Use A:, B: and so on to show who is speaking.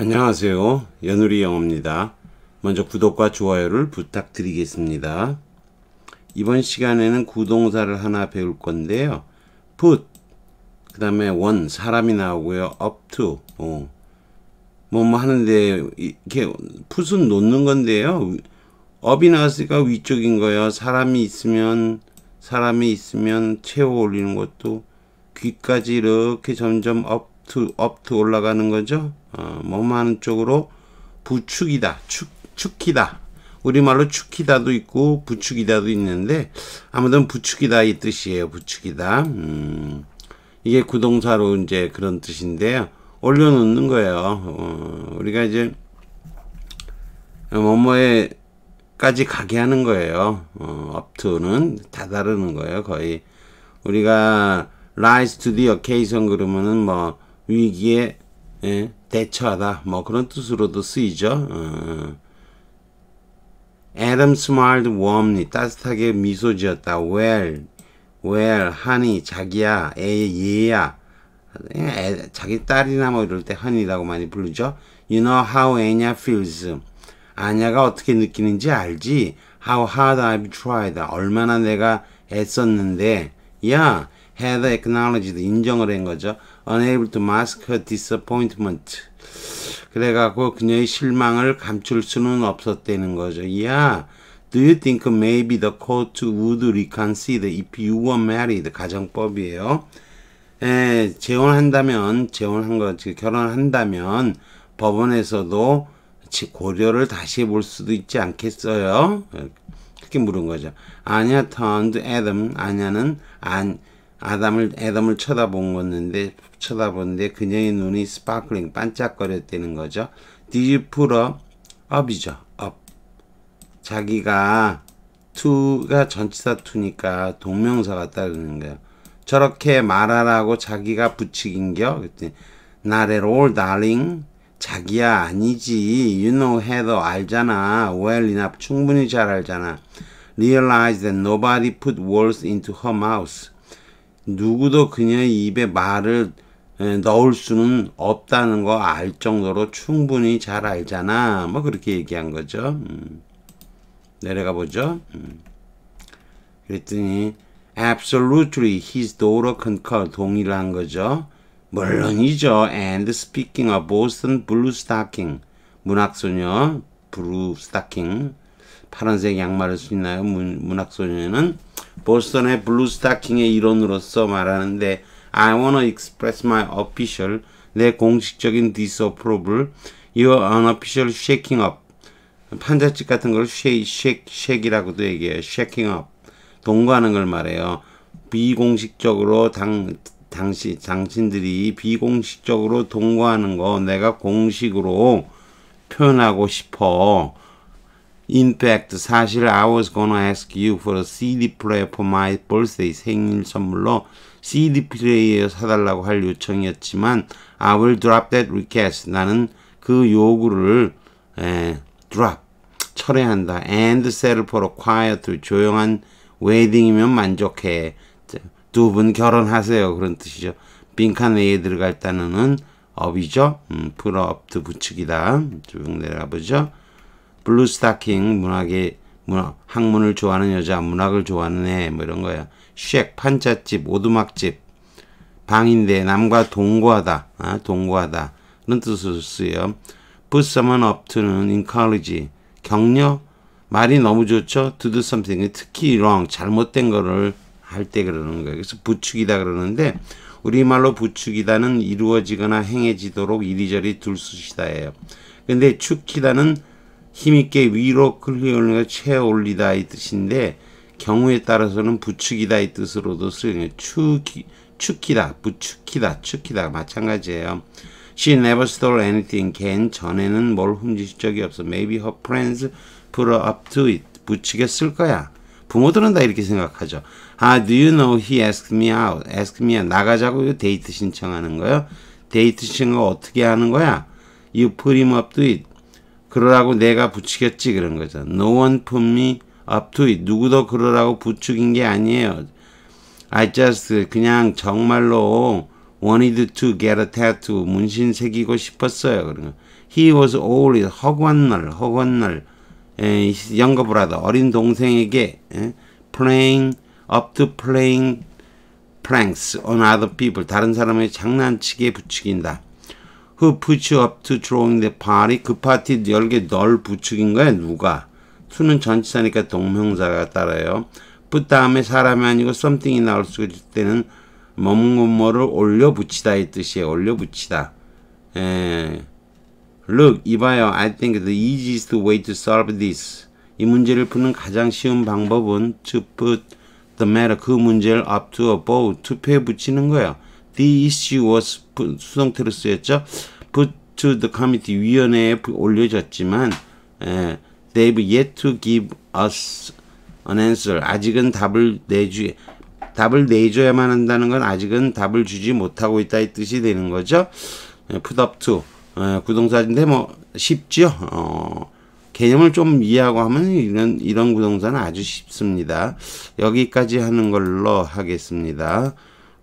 A: 안녕하세요. 연우리 영어입니다. 먼저 구독과 좋아요를 부탁드리겠습니다. 이번 시간에는 구동사를 하나 배울 건데요. put 그 다음에 one 사람이 나오고요. up to 어. 뭐뭐 뭐 하는데 이렇게 put은 놓는 건데요. up이 나왔으니까 위쪽인 거예요. 사람이 있으면 사람이 있으면 채워 올리는 것도 귀까지 이렇게 점점 up 업트 업트 올라가는 거죠. 어, 몸 하는 쪽으로 부축이다, 축 축이다. 우리말로 축이다도 있고 부축이다도 있는데 아무튼 부축이다 이 뜻이에요. 부축이다. 음, 이게 구동사로 이제 그런 뜻인데요. 올려놓는 거예요. 어, 우리가 이제 뭐뭐에까지 가게 하는 거예요. 어, 업투는 다다르는 거예요. 거의 우리가 rise to the occasion 그러면은 뭐 위기에 예, 대처하다 뭐 그런 뜻으로도 쓰이죠. 어. Adam smiled warmly 따뜻하게 미소 지었다. Well, well, honey 자기야, 애 얘야. 애, 자기 딸이나 뭐 이럴 때 honey라고 많이 부르죠. You know how Anya feels. 아냐가 어떻게 느끼는지 알지? How hard I've tried. 얼마나 내가 애썼는데. 야, yeah, had acknowledged. 인정을 한 거죠. unable to mask her disappointment. 그래갖고 그녀의 실망을 감출 수는 없었다는 거죠. Yeah. Do you think maybe the court would reconsider if you were married? 가정법이에요. 에, 재혼한다면, 재혼한 거, 결혼한다면 법원에서도 고려를 다시 해볼 수도 있지 않겠어요? 그렇게 물은 거죠. 아냐 turned Adam, 아냐는 안, 아담을 애덤을 쳐다본 건데 쳐다보는데 그녀의 눈이 스파클링 반짝거렸다는 거죠. 디지프 y 업이죠 업. 자기가 투가 전치사 투니까 동명사 가따르는 거예요. 저렇게 말하라고 자기가 부추긴겨 그랬더니 Not at 자기야 아니지. You know 해도 알잖아. Well enough 충분히 잘 알잖아. Realize that nobody put words into her mouth. 누구도 그녀의 입에 말을 넣을 수는 없다는 거 알 정도로 충분히 잘 알잖아. 뭐 그렇게 얘기한 거죠. 음. 내려가 보죠. 음. 그랬더니 absolutely his daughter c o n c u r 동일한 거죠. 물론이죠. and speaking of Boston blue stocking 문학소녀 블루 스타킹 파란색 양말을 신나요 문학소녀는 보스턴의 블루스타킹의 일원으로서 말하는데 I wanna express my official 내 공식적인 disapproval your unofficial shaking up 판잣집 같은 걸 shake, shake, shake이라고도 얘기해요. shaking up 동거하는 걸 말해요. 비공식적으로 당, 당시, 당신들이 비공식적으로 동거하는 거 내가 공식으로 표현하고 싶어. In fact, 사실 I was gonna ask you for a CD player for my birthday 생일 선물로 CD 플레이어 사달라고 할 요청이었지만 I will drop that request. 나는 그 요구를 에, drop 철회한다. And settle for a quiet 조용한 웨딩이면 만족해. 두 분 결혼하세요. 그런 뜻이죠. 빈칸 외에 들어갈 단어는 업이죠. 음, put up 붙이기다. 쭉 내려가 보죠. 블루스타킹 문학의 문학, 학문을 좋아하는 여자, 문학을 좋아하는 애, 뭐 이런 거야. 쉑, 판잣집, 오두막집, 방인데 남과 동거하다, 아, 동거하다. 는 뜻으로 쓰여. Put someone up to는 encourage, 격려, 말이 너무 좋죠? To do something, 특히 wrong, 잘못된 거를 할 때 그러는 거예요. 그래서 부축이다 그러는데, 우리말로 부축이다는 이루어지거나 행해지도록 이리저리 둘 쑤시다예요. 근데 축히다는 힘있게 위로 끌려올려다 채올리다 이 뜻인데 경우에 따라서는 부축이다 이 뜻으로도 쓰여요. 축이, 축이다, 부축이다, 축이다 마찬가지예요. She never stole anything. 걘 전에는 뭘 훔친 적이 없어. Maybe her friends put her up to it. 부축에 쓸 거야. 부모들은 다 이렇게 생각하죠. 아, do you know he asked me out? a s k me out. 나가자고 데이트 신청하는 거요. 데이트 신청 어떻게 하는 거야? You put him up to it. 그러라고 내가 부추겼지 그런 거죠. No one put me up to it. 누구도 그러라고 부추긴 게 아니에요. I just 그냥 정말로 wanted to get a tattoo 문신 새기고 싶었어요. 그런 거. He was always 허건널 허건널 영거 브라더 어린 동생에게 에? playing up to playing pranks on other people 다른 사람의 장난치기에 부추긴다. Who puts you up to throwing the party? 그 파티 열게 널 부추긴 거야 누가? 수는 전치사니까 동명사가 따라요. p 다음에 사람이 아니고 something이 나올 수 있을 때는 뭐뭐뭐를 올려 붙이다 이 뜻이에요. 올려 붙이다. 에. Look, 이봐요. I think the easiest way to solve this. 이 문제를 푸는 가장 쉬운 방법은 to put the matter, 그 문제를 up to above, 투표에 붙이는 거예요. The issue was 수동태로 쓰였죠. put to the committee 위원회에 올려졌지만 에, 예, they've yet to give us an answer. 아직은 답을 내주 답을 내줘야만 한다는 건 아직은 답을 주지 못하고 있다 이 뜻이 되는 거죠. 에, 예, put up to 에, 예, 구동사인데 뭐 쉽죠. 어, 개념을 좀 이해하고 하면 이런 이런 구동사는 아주 쉽습니다. 여기까지 하는 걸로 하겠습니다.